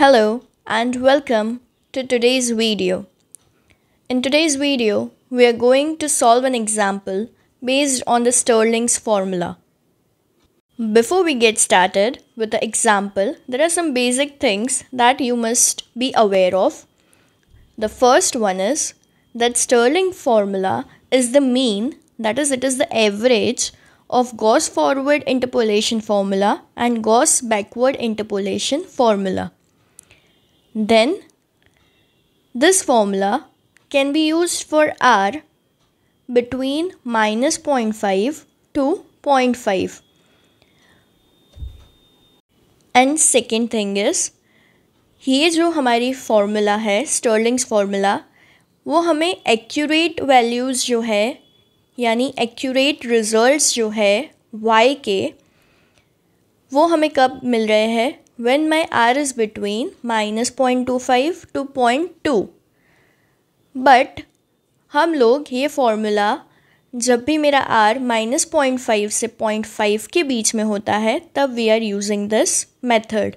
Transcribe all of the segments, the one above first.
Hello and welcome to today's video. In today's video, we are going to solve an example based on the Stirling's formula. Before we get started with the example, there are some basic things that you must be aware of. The first one is that Stirling formula is the mean, that is it is the average of Gauss forward interpolation formula and Gauss backward interpolation formula. Then this formula can be used for R between minus 0.5 to 0.5. And second thing is ये जो हमारी formula है स्टर्लिंग्स formula वो हमें accurate values जो है यानी accurate results जो है वाई के वो हमें कब मिल रहे हैं when my R is between minus 0.25 to 0.2 but हम लोग ये formula जब भी मेरा R 0.5 से पॉइंट के बीच में होता है तब we are using this method.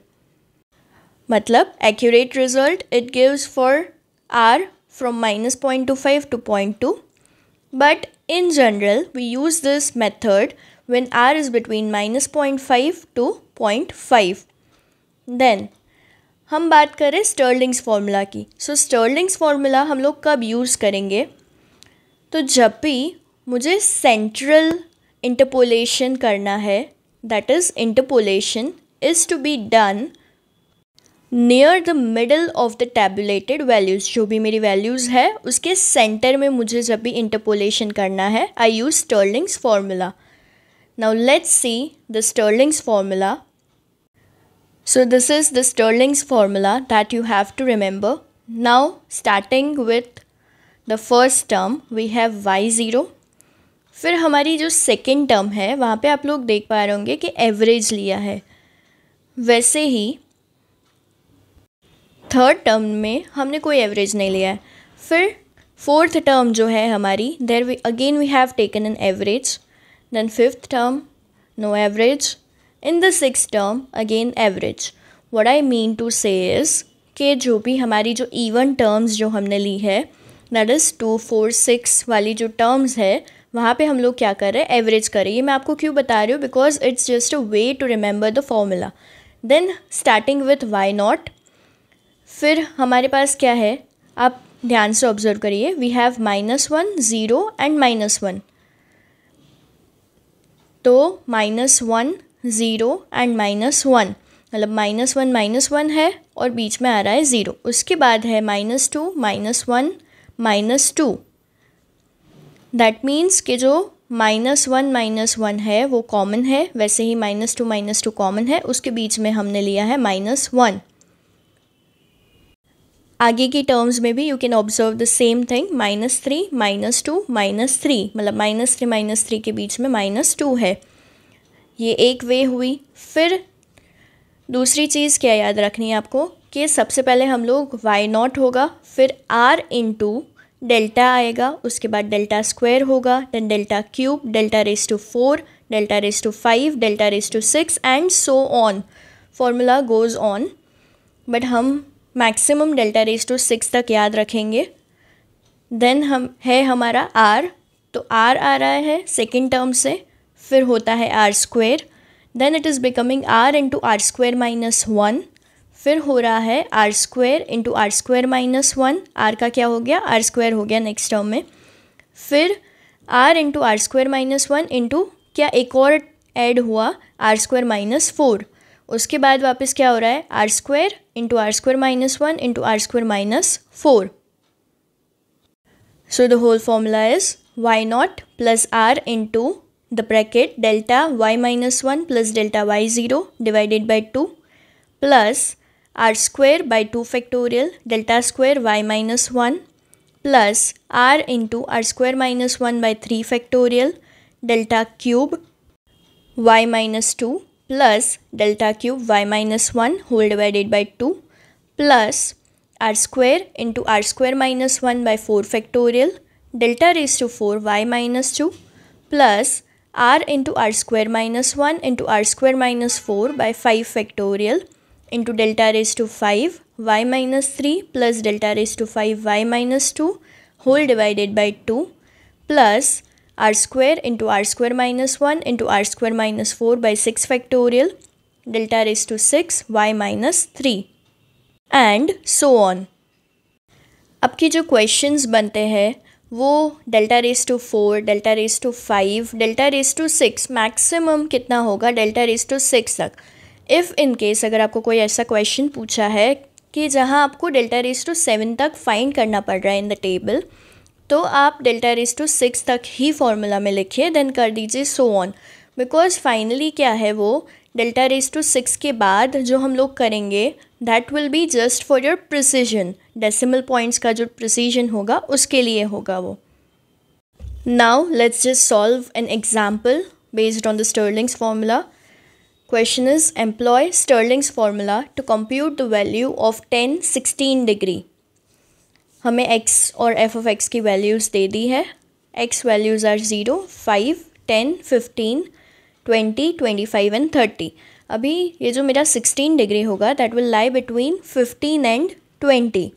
मतलब accurate result it gives for R from minus 0.25 to 0.2 but in general we use this method when r is between minus 0.5 to 0.5 then हम बात करें स्टर्लिंग्स फार्मूला की सो स्टर्लिंग्स फार्मूला हम लोग कब यूज़ करेंगे तो जब भी मुझे सेंट्रल इंटरपोलेशन करना है that is interpolation is to be done near the middle of the tabulated values जो भी मेरी वैल्यूज़ है उसके सेंटर में मुझे जब भी इंटरपोलेशन करना है I use Stirling's formula now let's see the Stirling's formula So this is the Stirling's formula that you have to remember. Now starting with the first term we have y0 फिर हमारी जो second term है वहाँ पे आप लोग देख पा रहे होंगे कि एवरेज लिया है वैसे ही थर्ड टर्म में हमने कोई एवरेज नहीं लिया है फिर फोर्थ टर्म जो है हमारी there we again we have taken an average then fifth term no average in the six term again average what I mean to say is जो भी हमारी जो इवन टर्म्स जो हमने ली है that is two four six वाली जो टर्म्स है वहाँ पे हम लोग क्या कर रहे हैं एवरेज कर रहे हैं ये मैं आपको क्यों बता रही हूँ because it's just a way to remember the formula then starting with y naught फिर हमारे पास क्या है आप ध्यान से ऑब्जर्व करिए we have minus one zero and minus one तो minus one zero and minus one मतलब माइनस वन माइनस वन है और बीच में आ रहा है ज़ीरो उसके बाद है minus two minus one minus two that means कि जो माइनस वन माइनस वन है वो कॉमन है वैसे ही minus two minus two common है उसके बीच में हमने लिया है माइनस वन आगे की टर्म्स में भी you can observe the same thing minus three minus two minus three मतलब माइनस थ्री माइनस थ्री के बीच में माइनस टू है ये एक वे हुई फिर दूसरी चीज़ क्या याद रखनी है आपको कि सबसे पहले हम लोग वाई नॉट होगा फिर आर इन टू डेल्टा आएगा उसके बाद डेल्टा स्क्वायर होगा then delta cube delta raise to four delta raise to five delta raise to six and so on formula goes on but हम maximum delta raise to six तक याद रखेंगे then हम है हमारा आर तो are आ रहा है सेकेंड टर्म से फिर होता है r square then it is becoming r into r square minus one फिर हो रहा है r square into r square minus one r का क्या हो गया आर स्क्वेयर हो गया नेक्स्ट टर्म में फिर r into r square minus one into क्या एक और एड हुआ आर स्क्वायर माइनस फोर उसके बाद वापस क्या हो रहा है r square into r square minus one into r square minus four so the whole formula is y naught plus r into the bracket delta y minus 1 plus delta y 0 divided by 2 plus r square by 2 factorial delta square y minus 1 plus r into r square minus 1 by 3 factorial delta cube y minus 2 plus delta cube y minus 1 whole divided by 2 plus r square into r square minus 1 by 4 factorial delta raised to 4 y minus 2 plus r into r square minus 1 into r square minus 4 by 5 factorial into delta raised to 5 y minus 3 plus delta raised to 5 y minus 2 whole divided by 2 plus r square into r square minus 1 into r square minus 4 by 6 factorial delta raised to 6 y minus 3 and so on. अब के जो questions बनते हैं वो delta raise to four delta raise to five delta raise to six maximum कितना होगा delta raise to six तक if in case अगर आपको कोई ऐसा क्वेश्चन पूछा है कि जहाँ आपको डेल्टा रेस टू सेवन तक फाइंड करना पड़ रहा है इन द टेबल तो आप डेल्टा रेस टू सिक्स तक ही फॉर्मूला में लिखिए देन कर दीजिए सो ऑन बिकॉज फाइनली क्या है वो डेल्टा रेस टू सिक्स के बाद जो हम लोग करेंगे that will be just for your precision decimal points का जो प्रोसीजन होगा उसके लिए होगा वो now let's just solve an example based on the Stirling's formula question is employ Stirling's formula to compute the value of ten sixteen degree हमें x और f of x की वैल्यूज़ दे दी है x values are zero five ten fifteen twenty twenty five and thirty अभी ये जो मेरा सिक्सटीन डिग्री होगा that will lie between fifteen and twenty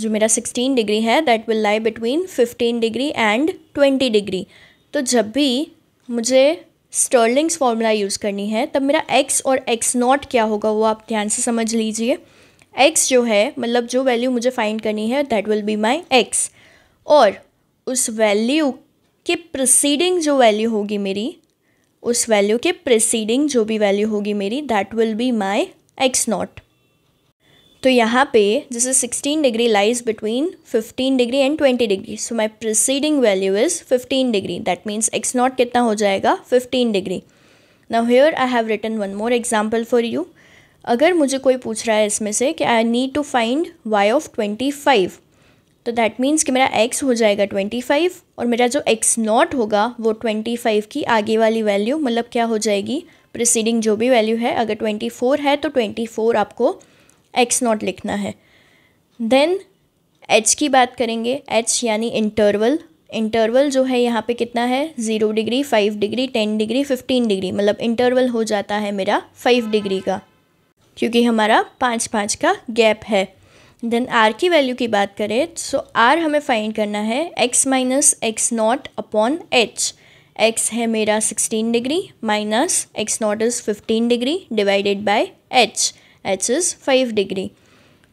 जो मेरा सिक्सटीन डिग्री है that will lie between fifteen degree and twenty degree तो जब भी मुझे स्टर्लिंग्स फार्मूला यूज़ करनी है तब मेरा एक्स और एक्स नॉट क्या होगा वो आप ध्यान से समझ लीजिए एक्स जो है मतलब जो वैल्यू मुझे फाइंड करनी है that will be my x और उस वैल्यू के प्रसीडिंग जो वैल्यू होगी मेरी उस वैल्यू के प्रसीडिंग जो भी वैल्यू होगी मेरी that will be my x naught तो यहाँ पे जैसे 16 degree lies between 15 degree and 20 degree so my preceding value is 15 degree that means x naught कितना हो जाएगा 15 degree now here I have written one more example for you अगर मुझे कोई पूछ रहा है इसमें से कि I need to find y of twenty five तो दैट मीन्स कि मेरा एक्स हो जाएगा ट्वेंटी फाइव और मेरा जो एक्स नॉट होगा वो ट्वेंटी फाइव की आगे वाली वैल्यू मतलब क्या हो जाएगी प्रिसीडिंग जो भी वैल्यू है अगर ट्वेंटी फोर है तो ट्वेंटी फोर आपको एक्स नॉट लिखना है देन एच की बात करेंगे एच यानी इंटरवल इंटरवल जो है यहाँ पे कितना है zero degree five degree ten degree fifteen degree मतलब इंटरवल हो जाता है मेरा फाइव डिग्री का क्योंकि हमारा पाँच पाँच का गैप है देन आर की वैल्यू की बात करें सो so आर हमें फाइंड करना है x minus x naught upon h x है मेरा sixteen degree minus x naught is fifteen degree divided by h H is 5 degree.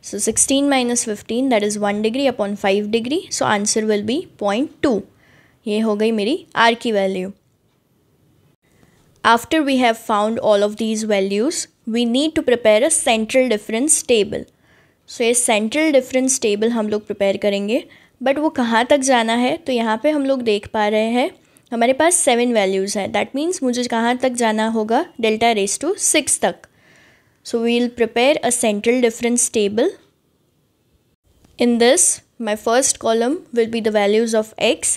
So 16 minus 15 that is 1 degree upon 5 degree. So answer will be 0.2. ye ho gayi meri R ki value. After we have found all of these values, we need to prepare a central difference table. So a central difference table hum log prepare karenge but wo kahan tak jana hai to yahan pe hum log dekh pa rahe hain हमारे पास seven values हैं that means मुझे कहाँ तक जाना होगा delta raise to six तक So we will prepare a central difference table. In this, my first column will be the values of x.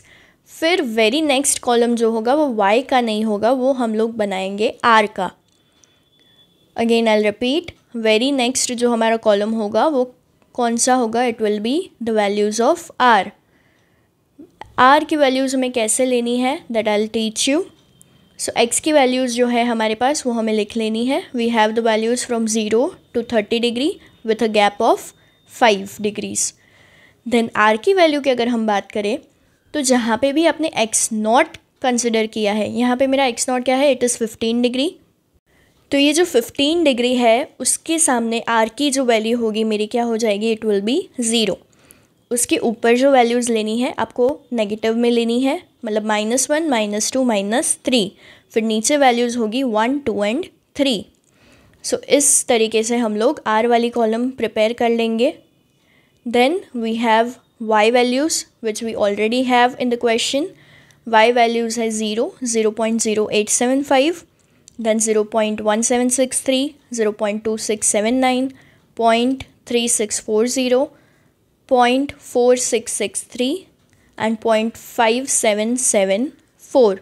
फिर वेरी नेक्स्ट कॉलम जो होगा वो y का नहीं होगा वो हम लोग बनाएंगे r का again I repeat very next जो हमारा कॉलम होगा वो कौन सा होगा it will be the values of r r की वैल्यूज़ हमें कैसे लेनी है that I teach you so x की वैल्यूज़ जो है हमारे पास वो हमें लिख लेनी है we have the values from zero to thirty degree with a gap of five degrees then r की वैल्यू की अगर हम बात करें तो जहाँ पे भी आपने एक्स नॉट कंसिडर किया है यहाँ पे मेरा एक्स नॉट क्या है इट इज़ फिफ्टीन डिग्री तो ये जो फिफ्टीन डिग्री है उसके सामने आर की जो वैल्यू होगी मेरी क्या हो जाएगी इट विल बी ज़ीरो उसके ऊपर जो वैल्यूज़ लेनी है आपको नेगेटिव में लेनी है मतलब minus one minus two minus three फिर नीचे वैल्यूज़ होगी one two and three so इस तरीके से हम लोग आर वाली कॉलम प्रिपेयर कर लेंगे then we have y values which we already have in the question y values nine 0 0 0.0875 then 0 0.1763 0 0.2679 0.3640 0.4663 and point five seven seven four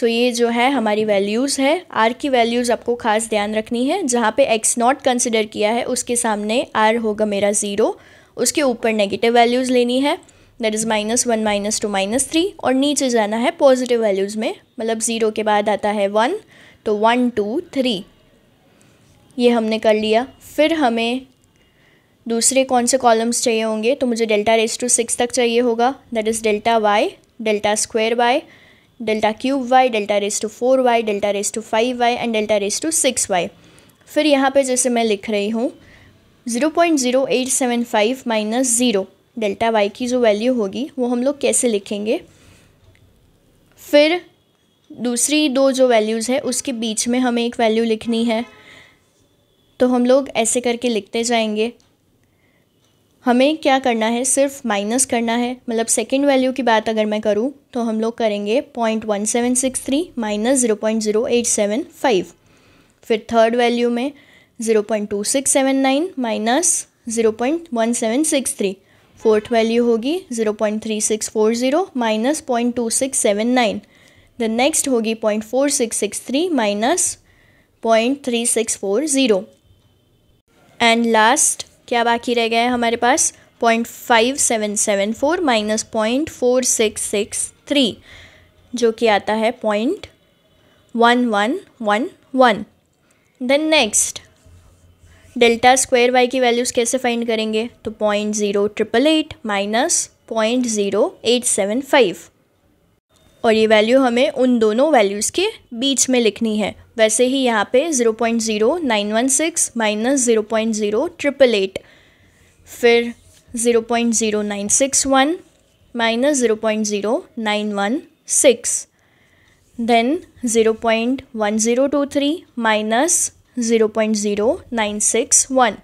so ये जो है हमारी वैल्यूज़ है आर की वैल्यूज़ आपको खास ध्यान रखनी है जहाँ पे एक्स नॉट कंसिडर किया है उसके सामने आर होगा मेरा ज़ीरो उसके ऊपर नेगेटिव वैल्यूज़ लेनी है that is minus one minus two minus three और नीचे जाना है पॉजिटिव वैल्यूज़ में मतलब ज़ीरो के बाद आता है वन तो वन टू थ्री ये हमने कर लिया फिर हमें दूसरे कौन से कॉलम्स चाहिए होंगे तो मुझे डेल्टा रेस टू सिक्स तक चाहिए होगा that is delta y delta square y delta cube y delta raise to four y delta raise to five y and delta raise to six y फिर यहाँ पे जैसे मैं लिख रही हूँ zero point zero eight seven five minus zero delta y की जो वैल्यू होगी वो हम लोग कैसे लिखेंगे फिर दूसरी दो जो वैल्यूज़ है उसके बीच में हमें एक वैल्यू लिखनी है तो हम लोग ऐसे करके लिखते जाएंगे हमें क्या करना है सिर्फ माइनस करना है मतलब सेकेंड वैल्यू की बात अगर मैं करूँ तो हम लोग करेंगे point one seven six three minus zero point zero eight seven five फिर थर्ड वैल्यू में zero point two six seven nine minus zero point one seven six three fourth value होगी zero point three six four zero minus point two six seven nine the next होगी point four six six three minus point three six four zero and last क्या बाकी रह गया है हमारे पास point five seven seven four minus point four six six three जो कि आता है point one one one one then next delta square y की वैल्यूज़ कैसे फाइंड करेंगे तो point zero triple eight minus point zero eight seven five और ये वैल्यू हमें उन दोनों वैल्यूज़ के बीच में लिखनी है वैसे ही यहाँ पे zero point zero nine one six minus zero point zero triple eight फिर zero point zero nine six one minus zero point zero nine one six then zero point one zero two three minus zero point zero nine six one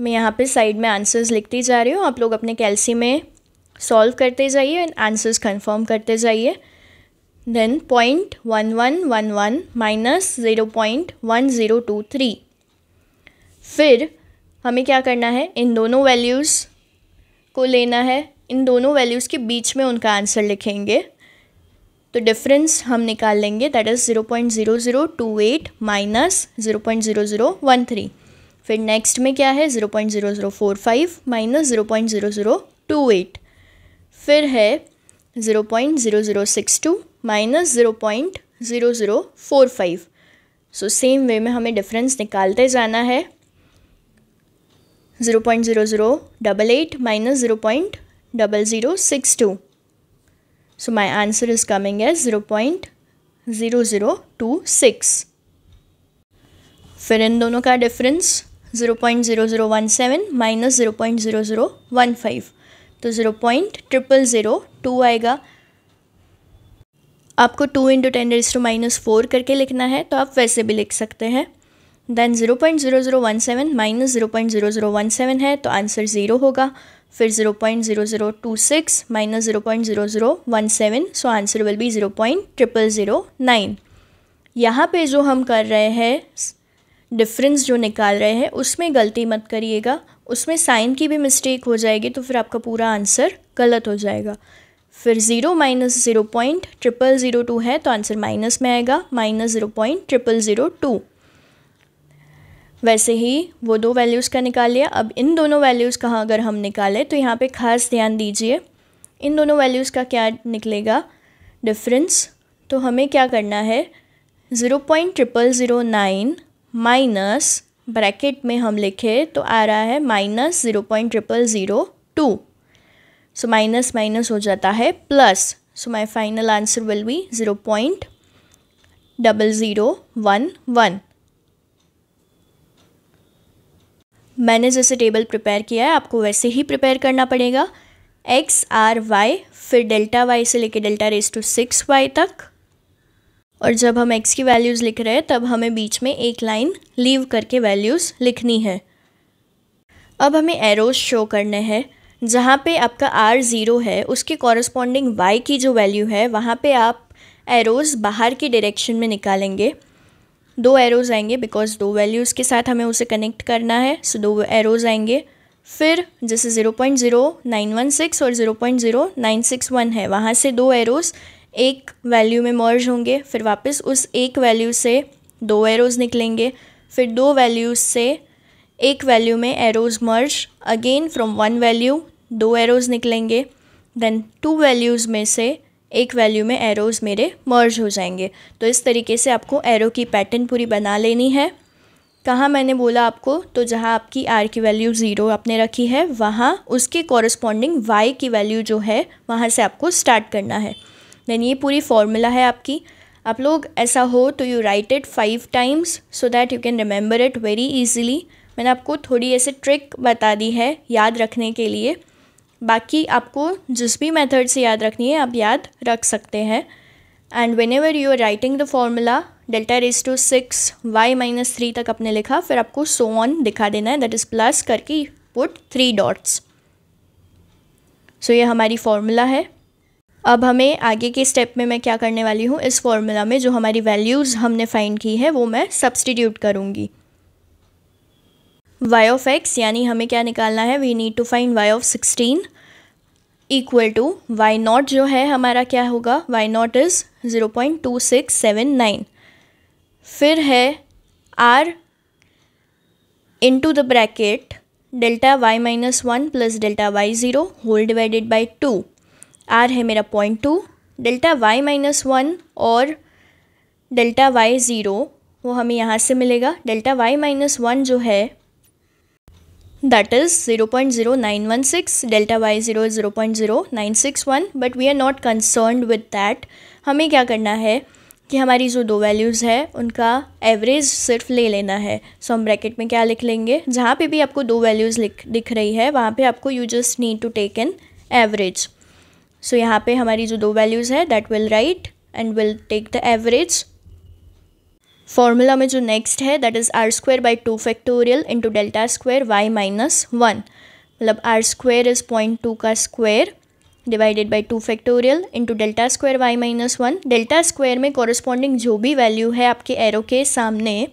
मैं यहाँ पे side में answers लिखती जा रही हूँ आप लोग अपने कैलसी में सॉल्व करते जाइए एंड आंसर्स कंफर्म करते जाइए Then 0.1111 माइनस ज़ीरो फिर हमें क्या करना है इन दोनों वैल्यूज़ को लेना है इन दोनों वैल्यूज़ के बीच में उनका आंसर लिखेंगे तो डिफरेंस हम निकाल लेंगे that is zero point zero zero two eight minus zero point zero zero one three फिर नेक्स्ट में क्या है zero point zero zero four five minus zero point zero zero two eight फिर है zero point zero zero six two minus zero point zero zero four five so same way में हमें difference निकालते जाना है zero point zero zero double eight minus zero point double zero six two so my answer is coming as zero point zero zero two six फिर इन दोनों का difference zero point zero zero one seven minus zero point zero zero one five तो zero point triple zero two आएगा आपको two into ten raise to minus four करके लिखना है तो आप वैसे भी लिख सकते हैं then zero point zero zero one seven minus zero point zero zero one seven है तो आंसर ज़ीरो होगा फिर zero point zero zero two six minus zero point zero zero one seven so answer will be zero point triple zero nine यहाँ पर जो हम कर रहे हैं डिफरेंस जो निकाल रहे हैं उसमें गलती मत करिएगा उसमें साइन की भी मिस्टेक हो जाएगी तो फिर आपका पूरा आंसर गलत हो जाएगा फिर zero minus zero point triple zero two है तो आंसर माइनस में आएगा minus zero point triple zero two वैसे ही वो दो वैल्यूज़ का निकाल लिया अब इन दोनों वैल्यूज़ का अगर हम निकालें तो यहाँ पे खास ध्यान दीजिए इन दोनों वैल्यूज़ का क्या निकलेगा डिफरेंस तो हमें क्या करना है zero point triple zero nine minus bracket में हम लिखे तो आ रहा है minus zero point triple zero two so minus minus हो जाता है plus so my final answer will be zero point double zero one one मैंने जैसे टेबल प्रिपेयर किया है आपको वैसे ही प्रिपेयर करना पड़ेगा एक्स आर वाई फिर डेल्टा वाई से लेके delta raise to six y तक और जब हम एक्स की वैल्यूज़ लिख रहे हैं तब हमें बीच में एक लाइन लीव करके वैल्यूज़ लिखनी है अब हमें एरोज शो करने हैं जहाँ पे आपका आर ज़ीरो है उसके कॉरस्पॉन्डिंग वाई की जो वैल्यू है वहाँ पे आप एरोज़ बाहर की डायरेक्शन में निकालेंगे दो एरोज़ आएंगे बिकॉज दो वैल्यूज़ के साथ हमें उसे कनेक्ट करना है सो दो एरोज़ आएंगे फिर जैसे zero point zero nine one six और zero point zero nine six one है वहाँ से दो एरोज़ एक वैल्यू में मर्ज होंगे फिर वापस उस एक वैल्यू से दो एरोज़ निकलेंगे फिर दो वैल्यूज़ से एक वैल्यू में arrows merge again from one value दो एरोज निकलेंगे देन टू वैल्यूज़ में से एक वैल्यू में एरोज़ मेरे मर्ज हो जाएंगे तो इस तरीके से आपको एरो की पैटर्न पूरी बना लेनी है कहाँ मैंने बोला आपको तो जहाँ आपकी आर की वैल्यू ज़ीरो आपने रखी है वहाँ उसके कॉरस्पॉन्डिंग वाई की वैल्यू जो है वहाँ से आपको स्टार्ट करना है देन ये पूरी फॉर्मूला है आपकी आप लोग ऐसा हो तो you write it five times so that you can remember it very easily मैंने आपको थोड़ी ऐसे ट्रिक बता दी है याद रखने के लिए बाकी आपको जिस भी मेथड से याद रखनी है आप याद रख सकते हैं and whenever you are writing the formula delta raise to six y minus three तक आपने लिखा फिर आपको सो ऑन दिखा देना है दैट इज़ प्लस करके पुट थ्री डॉट्स सो ये हमारी फॉर्मूला है अब हमें आगे के स्टेप में मैं क्या करने वाली हूँ इस फॉर्मूला में जो हमारी वैल्यूज़ हमने फाइंड की है वो मैं सब्सटीट्यूट करूँगी वाई ऑफ एक्स यानी हमें क्या निकालना है we need to find y of sixteen equal to y naught जो है हमारा क्या होगा y naught is zero point two six seven nine फिर है r into the bracket delta y minus one plus delta y zero whole divided by two r है मेरा point two delta y minus one और delta y zero वो हमें यहाँ से मिलेगा डेल्टा वाई माइनस वन जो है that is 0.0916 delta y nine six 0.0961 but we are not concerned with that हमें क्या करना है कि हमारी जो दो वैल्यूज़ है उनका एवरेज सिर्फ ले लेना है सो हम ब्रैकेट में क्या लिख लेंगे जहाँ पे भी आपको दो वैल्यूज़ लिख दिख रही है वहाँ पे आपको you just need to take an average so यहाँ पे हमारी जो दो वैल्यूज़ है that will write and will take the average formula में जो नेक्स्ट है that is r square by two factorial into delta square y minus one मतलब r square is point two का square divided by two factorial into delta square y minus one delta square में corresponding जो भी value है आपके arrow के सामने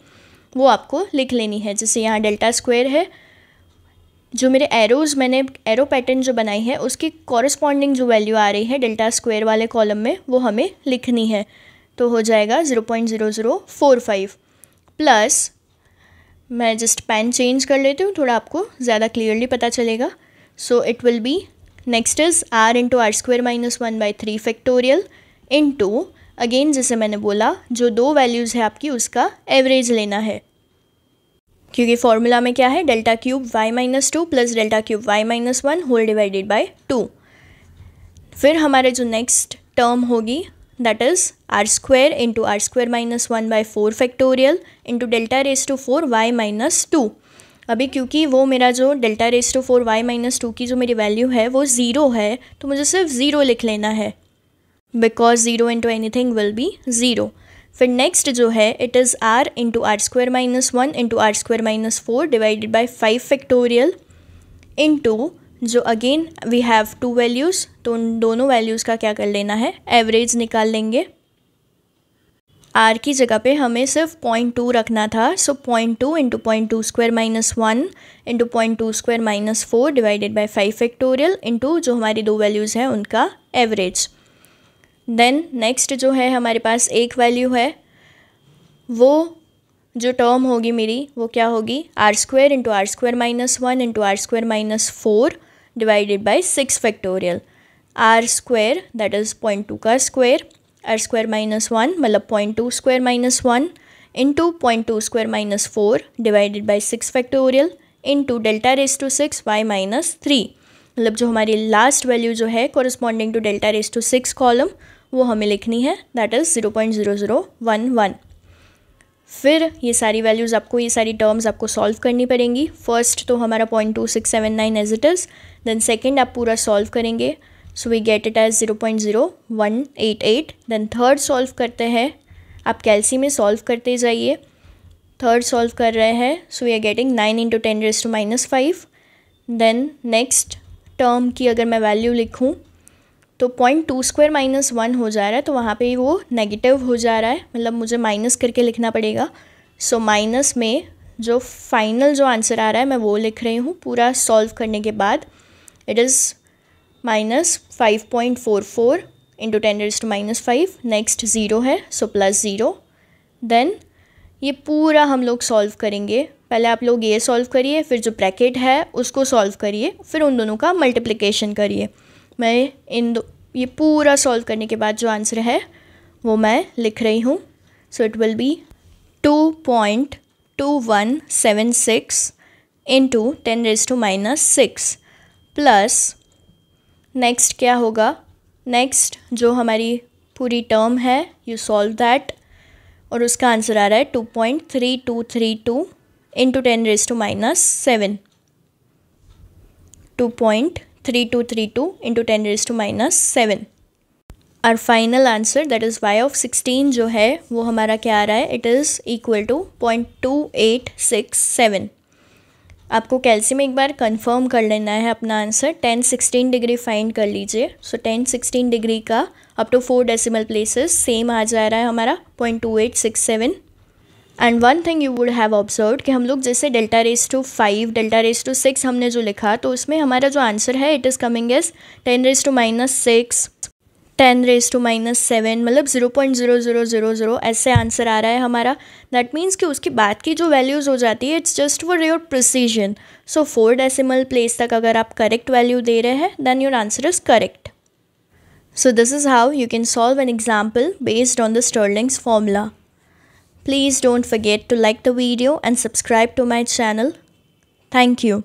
वो आपको लिख लेनी है जैसे यहाँ डेल्टा स्क्वायर है जो मेरे एरोज़ मैंने एरो पैटर्न जो बनाई है उसकी कॉरस्पॉन्डिंग जो वैल्यू आ रही है डेल्टा स्क्वायर वाले कॉलम में वो हमें लिखनी है तो हो जाएगा zero point zero zero four five plus मैं जस्ट पेन चेंज कर लेती हूँ थोड़ा आपको ज़्यादा क्लियरली पता चलेगा so it will be next is r into r square minus one by three factorial into again जैसे मैंने बोला जो दो वैल्यूज़ है आपकी उसका एवरेज लेना है क्योंकि फॉर्मूला में क्या है delta cube y minus two plus delta cube y minus one whole divided by two फिर हमारे जो नेक्स्ट टर्म होगी that is r square into r square minus 1 by 4 factorial into delta raised to 4 y minus 2. अभी क्योंकि वो मेरा जो delta raise to four y minus two की जो मेरी वैल्यू है वो ज़ीरो है तो मुझे सिर्फ ज़ीरो लिख लेना है because zero into anything will be zero फिर नेक्स्ट जो है it is r into r square minus one into r square minus four divided by five factorial into जो again we have two values तो उन दोनों values का क्या कर लेना है एवरेज निकाल लेंगे आर की जगह पे हमें सिर्फ पॉइंट टू रखना था so point two into point two square minus one into point two square minus four divided by five factorial into जो हमारी दो वैल्यूज़ हैं उनका एवरेज देन नेक्स्ट जो है हमारे पास एक वैल्यू है वो जो टर्म होगी मेरी वो क्या होगी r square into r square minus one into r square minus four divided by 6 factorial r square that is 0.2 ka square r square minus 1 मतलब 0.2 square minus 1 into 0.2 square minus 4 divided by 6 factorial into delta raised to 6 y minus 3 मतलब जो हमारी last value जो है corresponding to delta raise to six column वो हमें लिखनी है दैट इज़ 0.0011 फिर ये सारी वैल्यूज़ आपको ये सारी टर्म्स आपको सॉल्व करनी पड़ेंगी फर्स्ट तो हमारा point two six seven nine as it is then second आप पूरा सॉल्व करेंगे so we get it as zero point zero one eight eight then third solve करते हैं आप कैलसी में सॉल्व करते जाइए थर्ड सॉल्व कर रहे हैं so we are getting nine into ten raise to minus five then next term की अगर मैं वैल्यू लिखूँ तो point two square minus one हो जा रहा है तो वहाँ पे वो नेगेटिव हो जा रहा है मतलब मुझे माइनस करके लिखना पड़ेगा सो so, माइनस में जो फाइनल जो आंसर आ रहा है मैं वो लिख रही हूँ पूरा सॉल्व करने के बाद it is minus five point four four into ten is to minus five next zero है सो प्लस ज़ीरो देन ये पूरा हम लोग सॉल्व करेंगे पहले आप लोग ये सॉल्व करिए फिर जो ब्रैकेट है उसको सॉल्व करिए फिर उन दोनों का मल्टीप्लिकेशन करिए मैं इन दो ये पूरा सॉल्व करने के बाद जो आंसर है वो मैं लिख रही हूँ so it will be two point two one seven six into ten raise to minus six plus next क्या होगा नेक्स्ट जो हमारी पूरी टर्म है यू सॉल्व दैट और उसका आंसर आ रहा है two point three two three two into ten raise to minus seven two point two into ten raise to minus seven और final answer that is y of sixteen जो है वो हमारा क्या आ रहा है it is equal to point two eight six seven आपको कैल्सियम एक बार कंफर्म कर लेना है अपना answer ten sixteen degree find कर लीजिए सो टेन सिक्सटीन डिग्री का up to four decimal places same आ जा रहा है हमारा point two eight six seven and one thing you would have observe कि हम लोग जैसे delta raise to five delta raise to six हमने जो लिखा तो उसमें हमारा जो आंसर है it is coming as ten raise to minus six ten raise to minus seven मतलब zero point zero zero zero zero ऐसे आंसर आ रहा है हमारा दैट मीन्स कि उसकी बात की जो वैल्यूज़ हो जाती है it's just for your precision so four decimal place तक अगर आप करेक्ट वैल्यू दे रहे हैं then your answer is correct so this is how you can solve an example based on the Stirling's formula Please don't forget to like the video and subscribe to my channel. Thank you.